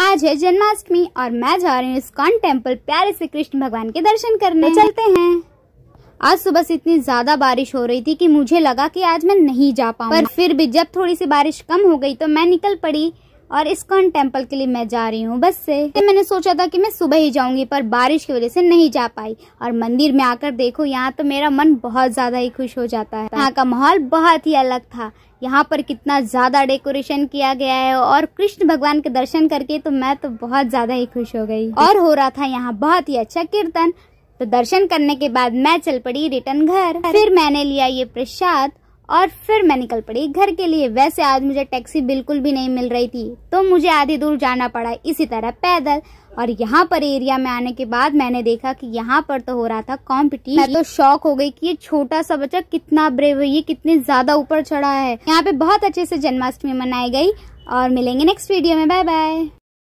आज है जन्माष्टमी और मैं जा रही हूँ स्कॉन टेम्पल प्यारे से कृष्ण भगवान के दर्शन करने तो चलते हैं आज सुबह से इतनी ज्यादा बारिश हो रही थी कि मुझे लगा कि आज मैं नहीं जा पाऊँ पर फिर भी जब थोड़ी सी बारिश कम हो गई तो मैं निकल पड़ी और इस्कॉन टेम्पल के लिए मैं जा रही हूँ बस से मैंने सोचा था कि मैं सुबह ही जाऊंगी पर बारिश की वजह से नहीं जा पाई और मंदिर में आकर देखो यहाँ तो मेरा मन बहुत ज्यादा ही खुश हो जाता है यहाँ का माहौल बहुत ही अलग था यहाँ पर कितना ज़्यादा डेकोरेशन किया गया है और कृष्ण भगवान के दर्शन करके तो मैं तो बहुत ज़्यादा ही खुश हो गई और हो रहा था यहाँ बहुत ही अच्छा कीर्तन तो दर्शन करने के बाद मैं चल पड़ी रिटर्न घर फिर मैंने लिया ये प्रसाद और फिर मैं निकल पड़ी घर के लिए वैसे आज मुझे टैक्सी बिल्कुल भी नहीं मिल रही थी तो मुझे आधी दूर जाना पड़ा इसी तरह पैदल और यहाँ पर एरिया में आने के बाद मैंने देखा कि यहाँ पर तो हो रहा था कॉम्पिटिशन मैं तो शौक हो गई कि ये छोटा सा बच्चा कितना ब्रेव है ये कितने ज्यादा ऊपर चढ़ा है यहाँ पे बहुत अच्छे से जन्माष्टमी मनाई गई और मिलेंगे नेक्स्ट वीडियो में बाय बाय